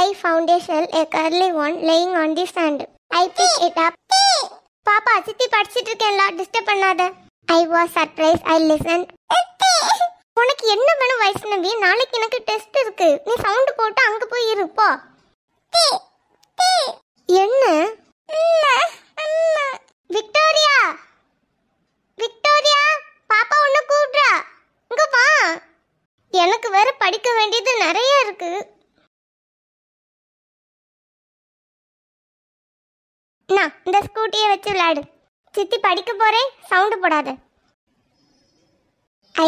I foundation a curly one laying on the on I sand. I picked பாப்பா சித்தி படிச்சிட்டு இருக்கேன்ல disturb பண்ணாத I was surprise I listen உனக்கு என்ன வேணும் வைஷ்ணவி நாளைக்கு எனக்கு டெஸ்ட் இருக்கு நீ சவுண்ட் போட்டு அங்க போய் இருப்போ என்ன விக்டோரியா விக்டோரியா பாப்பா ஒன்னு கூப்பிடுறா இங்க வா எனக்கு வேற படிக்க வேண்டியது நிறைய இருக்கு நான் இந்த ஸ்கூட்டியை வச்சு விளையாடு சித்தி படிக்க போகிறேன் சவுண்டு போடாத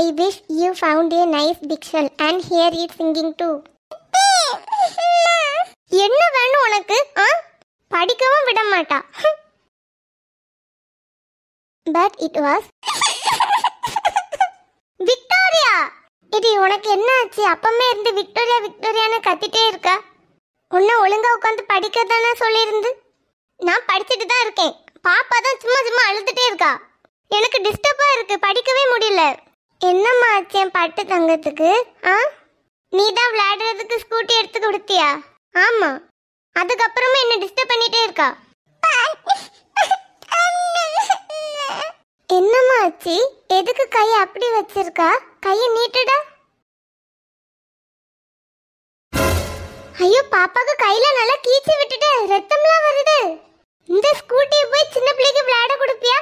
I wish you found a nice diction and hear it singing too என்ன வேணும் உனக்கு ஆ படிக்கவும் விட மாட்டா பட் இட் வாஸ் விக்டோரியா இது உனக்கு என்ன ஆச்சு அப்பமே இருந்து விக்டோரியா விக்டோரியான்னு கத்திட்டே இருக்கா உன்னை ஒழுங்கா உட்காந்து படிக்க தானே சொல்லியிருந்து நான் படிச்சுட்டு தான் இருக்கேன் பாப்பா தான் சும்மா சும்மா அழுதுட்டே இருக்கா எனக்கு டிஸ்டர்பாக இருக்கு படிக்கவே முடியல என்னம்மா ஆச்சு என் பட்டு தங்கத்துக்கு ஆ நீ தான் விளையாடுறதுக்கு ஸ்கூட்டி எடுத்து கொடுத்தியா ஆமா அதுக்கப்புறமா என்ன டிஸ்டர்ப் பண்ணிட்டே இருக்கா என்னம்மா ஆச்சி எதுக்கு கையை அப்படி வச்சிருக்கா கையை நீட்டுடா ஐயோ பாப்பாக்கு கையில நல்லா கீச்சி விட்டுட்டு ரத்தம்லாம் வருது இந்த ஸ்கூட்டியை போய் சின்ன பிள்ளைக்கு விளையாட கொடுப்பியா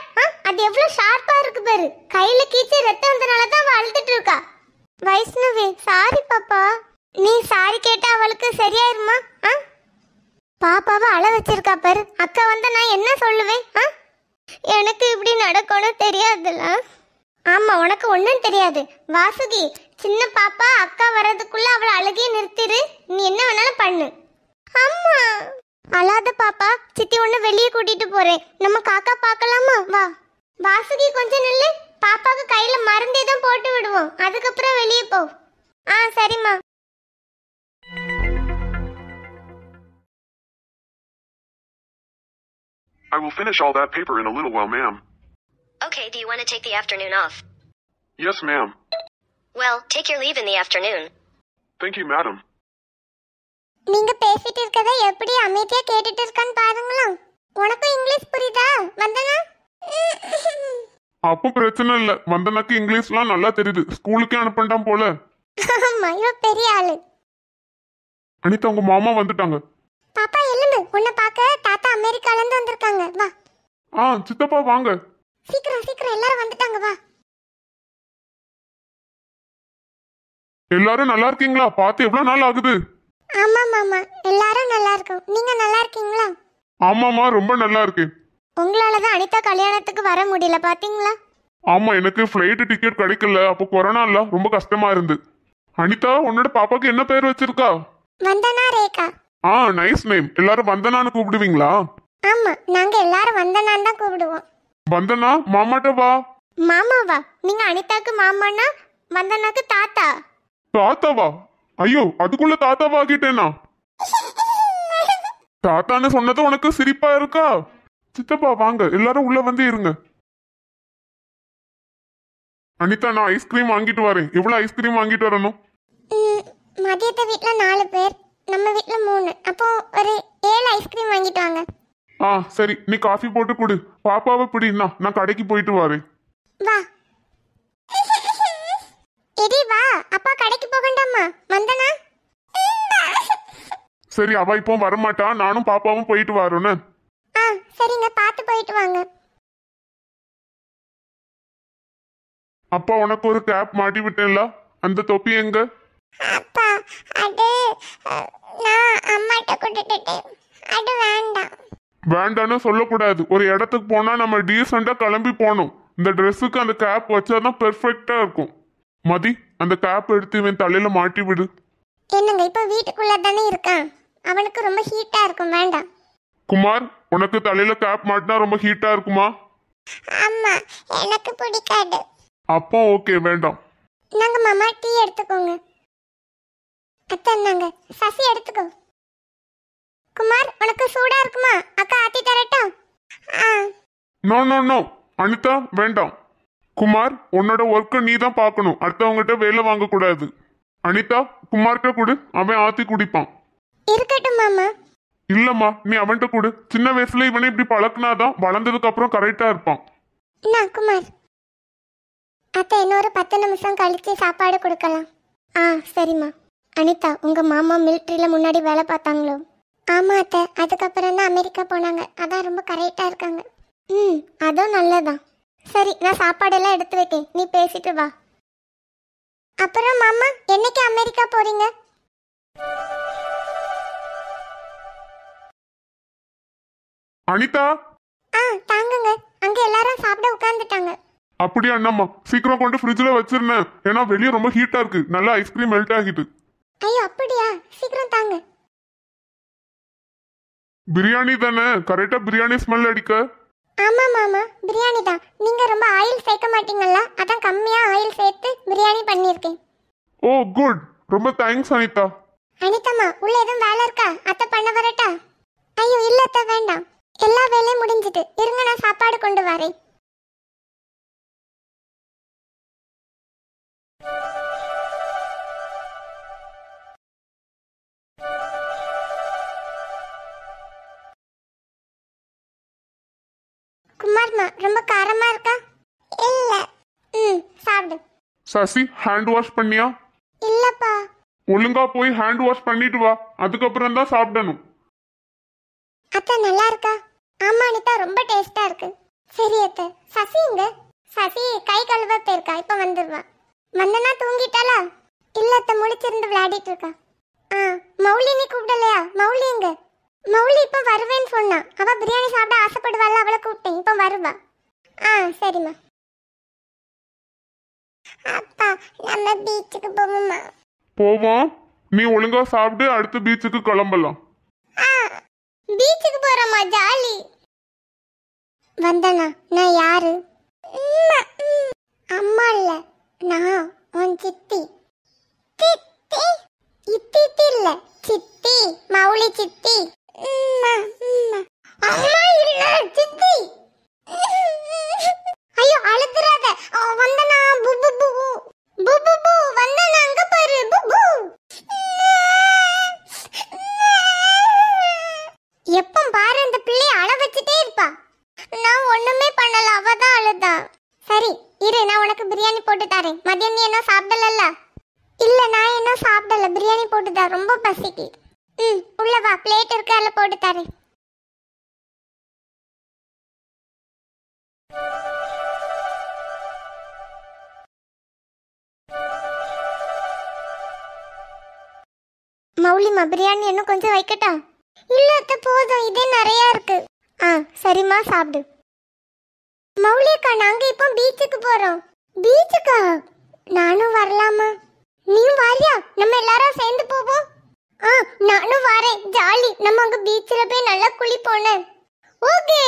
அது எவ்வளவு ஷார்ப்பா இருக்கு பாரு கையில கீச்சு ரத்தம் வந்தனால தான் வளர்த்துட்டு இருக்கா வைஷ்ணவி சாரி பாப்பா நீ சாரி கேட்டா அவளுக்கு சரியாயிருமா பாப்பாவை அழ வச்சிருக்கா பாரு அக்கா வந்தா நான் என்ன சொல்லுவேன் எனக்கு இப்படி நடக்கணும் தெரியாதுல்ல ஆமா உனக்கு ஒன்றும் தெரியாது வாசுகி சின்ன பாப்பா அக்கா வர்றதுக்குள்ள அவளை அழுகிய நிறுத்திடு நீ என்ன வேணாலும் பண்ணு அம்மா அழாத பாப்பா சித்தி ஒன்று வெளியே கூட்டிட்டு போறேன் நம்ம காக்கா பார்க்கலாமா வா வாசுகி கொஞ்சம் நில்லு பாப்பாக்கு கையில மருந்து எதுவும் போட்டு விடுவோம் அதுக்கப்புறம் வெளியே போ ஆ சரிம்மா I will finish all that paper in a little while, ma'am. Okay, do you want to take the afternoon off? Yes, ma'am. Well, take your leave in the afternoon. Thank you, madam. நீங்க பேசிட்டு இருக்கதை எப்படி அமைதியா கேட்டுட்டு இருக்கான்னு பாருங்களா உனக்கும் English புரியுதா வந்தனா அப்போ பிரச்சனை இல்ல வந்தனாக்கு இங்கிலீஷ்லாம் நல்லா தெரியுது ஸ்கூலுக்கு அனுப்பிட்டான் போல மயோ பெரிய ஆளு அனிதா உங்க மாமா வந்துட்டாங்க பாப்பா எழும்பு உன்ன பார்க்க தாத்தா அமெரிக்கால இருந்து வந்திருக்காங்க வா ஆ சித்தப்பா வாங்க சீக்கிரம் சீக்கிரம் எல்லாரும் வந்துட்டாங்க வா எல்லாரும் நல்லா இருக்கீங்களா பார்த்து எவ்வளவு நாள் ஆகுது ஆமா மாமா எல்லாரும் நல்லா இருக்கோம் நீங்க நல்லா இருக்கீங்களா ஆமாமா ரொம்ப நல்லா இருக்கு உங்களால தான் அனிதா கல்யாணத்துக்கு வர முடியல பாத்தீங்களா ஆமா எனக்கு ஃப்ளைட் டிக்கெட் கிடைக்கல அப்போ கொரோனா இல்ல ரொம்ப கஷ்டமா இருந்து அனிதா உன்னோட பாப்பாக்கு என்ன பேர் வச்சிருக்கா Vandana Rekha ah nice name எல்லாரும் வந்தனான்னு கூப்பிடுவீங்களா ஆமா நாங்க எல்லாரும் வந்தனான்னு தான் கூப்பிடுவோம் வந்தனா மாமாட்ட வா மாமாவா நீங்க அனிதாக்கு மாமானா வந்தனாக்கு தாத்தா தாத்தாவா ஐயோ அதுக்குள்ள தாத்தாவாகிட்டேனா தாத்தான்னு சொன்னது உனக்கு சிரிப்பா இருக்கா சித்தப்பா வாங்க எல்லாரும் உள்ள வந்து இருங்க அனிதா நான் ஐஸ்கிரீம் வாங்கிட்டு வரேன் எவ்வளவு ஐஸ்கிரீம் வாங்கிட்டு வரணும் மதியத்தை வீட்ல நாலு பேர் நம்ம வீட்ல மூணு அப்போ ஒரு ஏழு ஐஸ்கிரீம் வாங்கிட்டு வாங்க ஆ சரி நீ காஃபி போட்டு குடு பாப்பாவை பிடினா நான் கடைக்கு போயிட்டு வரேன் வா எடி வா அப்ப கடைக்கு போகண்டாமா வந்தனா சரி அவ இப்போ வரமாட்டா நானும் பாப்பாவும் போயிட்டு வரோன்னு ஆ சரிங்க பார்த்து போயிட்டு வாங்க அப்பா உனக்கு ஒரு கேப் மாட்டி விட்டேன்ல அந்த தொப்பி எங்க அப்பா அது நான் அம்மாட்ட கொடுத்துட்டேன் அது வேண்டாம் வேண்டாம்னு சொல்லக்கூடாது ஒரு இடத்துக்கு போனா நம்ம டீசெண்டா கிளம்பி போகணும் இந்த ட்ரெஸ்ஸுக்கு அந்த கேப் வச்சாதான் பெர்ஃபெக்டா இருக்கும் மதி அந்த கேப் எடுத்து இவன் தலையில மாட்டி விடு என்னங்க இப்ப வீட்டுக்குள்ள தானே இருக்கான் அவனுக்கு ரொம்ப ஹீட்டா இருக்கும் வேண்டாம் குமார் உனக்கு தலையில கேப் மாட்டினா ரொம்ப ஹீட்டா இருக்குமா அம்மா எனக்கு பிடிக்காது அப்போ ஓகே வேண்டாம் நாங்க மாமா டீ எடுத்துக்கோங்க அத்தை நாங்க சசி எடுத்துக்கோ குமார் உனக்கு சூடா இருக்குமா அக்கா ஆத்தி தரட்டும் ah no no no Anita வேண்டாம் குமார் உன்னோட ஒர்க்கை நீ தான் பார்க்கணும் அடுத்தவங்ககிட்ட வேலை வாங்கக்கூடாது அனிதா குமார்கிட்ட கொடு அவன் ஆத்தி குடிப்பான் இருக்கட்டும் மாமா இல்லம்மா நீ அவன்கிட்ட கொடு சின்ன வயசுல இவனை இப்படி பழக்கினாதான் வளர்ந்ததுக்கு அப்புறம் கரெக்டா இருப்பான் நான் குமார் அத்தை இன்னொரு பத்து நிமிஷம் கழிச்சு சாப்பாடு கொடுக்கலாம் ஆ சரிம்மா அனிதா உங்க மாமா மிலிட்ரியில முன்னாடி வேலை பார்த்தாங்களோ ஆமா அத்தை அதுக்கப்புறம் தான் அமெரிக்கா போனாங்க அதான் ரொம்ப கரெக்டா இருக்காங்க ம் அதுவும் நல்லதான் சரி நான் சாப்பாடெல்லாம் எடுத்து வைக்கேன் நீ பேசிட்டு வா அப்புறம் மாமா என்னைக்கு அமெரிக்கா போறீங்க அனிதா ஆ தாங்குங்க அங்க எல்லாரும் சாப்பிட உட்கார்ந்துட்டாங்க அப்படியே அண்ணம்மா சீக்கிரம் கொண்டு ஃப்ரிட்ஜ்ல வச்சிருந்தேன் ஏன்னா வெளியே ரொம்ப ஹீட்டா இருக்கு நல்லா ஐஸ்கிரீம் மெல்ட் ஆகிட்டு ஐயோ அப்படியா சீக்கிரம் தாங்க பிரியாணி தானே கரெக்டா பிரியாணி ஸ்மெல் அடிக்க ஆமா மாமா பிரியாணி தான் நீங்கள் ரொம்ப ஆயில் சேர்க்க மாட்டீங்கல்ல அதான் கம்மியாக ஆயில் சேர்த்து பிரியாணி பண்ணியிருக்கேன் ஓ குட் ரொம்ப தேங்க்ஸ் அனிதா அனிதாமா உள்ள எதுவும் வேலை இருக்கா அத்தை பண்ண வரட்டா ஐயோ இல்ல அத்தை வேண்டாம் எல்லா வேலையும் முடிஞ்சுது இருங்க நான் சாப்பாடு கொண்டு வரேன் ரொம்ப காரமா இருக்கா இல்ல ம் சாப்பிடு சசி ஹேண்ட் வாஷ் பண்ணியா இல்லப்பா ஒழுங்கா போய் ஹேண்ட் வாஷ் பண்ணிட்டு வா அதுக்கப்புறம் தான் சாப்பிடணும் அத்தா நல்லா இருக்கா ஆமா அனிதா ரொம்ப டேஸ்டா இருக்கு சரி அத்தை சசி எங்க சசி கை கழுவ போயிருக்கா இப்ப வந்துருவா வந்தனா தூங்கிட்டாளா இல்ல அத்தை முழிச்சிருந்து விளையாடிட்டு இருக்கா ஆ மௌலினி கூப்பிடலையா மௌலி எங்க மௌலி இப்ப வருவேன்னு சொன்னா அவ பிரியாணி சாப்பிட ஆசைப்படுவாள் அவளை கூப்பிட்டேன் இப்ப வருவா ஆ சரிம்மா அப்பா நம்ம பீச்சுக்கு போவோமா போவோம் நீ ஒழுங்கா சாப்பிட்டு அடுத்து பீச்சுக்கு கிளம்பலாம் ஆ பீச்சுக்கு போறோமா ஜாலி வந்தனா நான் யாரு அம்மா இல்ல நான் உன் சித்தி சித்தி இத்தி இல்ல சித்தி மௌலி சித்தி ಬರ್ರಿ மௌலிமா பிரியாணி இன்னும் கொஞ்சம் வைக்கட்டா இல்ல அத்த போதும் இதே நிறைய இருக்கு ஆ சரிம்மா சாப்பிடு மௌலியக்கா நாங்க இப்போ பீச்சுக்கு போறோம் பீச்சுக்கா நானும் வரலாமா நீயும் வாரியா நம்ம எல்லாரும் சேர்ந்து போவோம் ஆ நானும் வரேன் ஜாலி நம்ம அங்க பீச்சில் போய் நல்லா குளிப்போனே ஓகே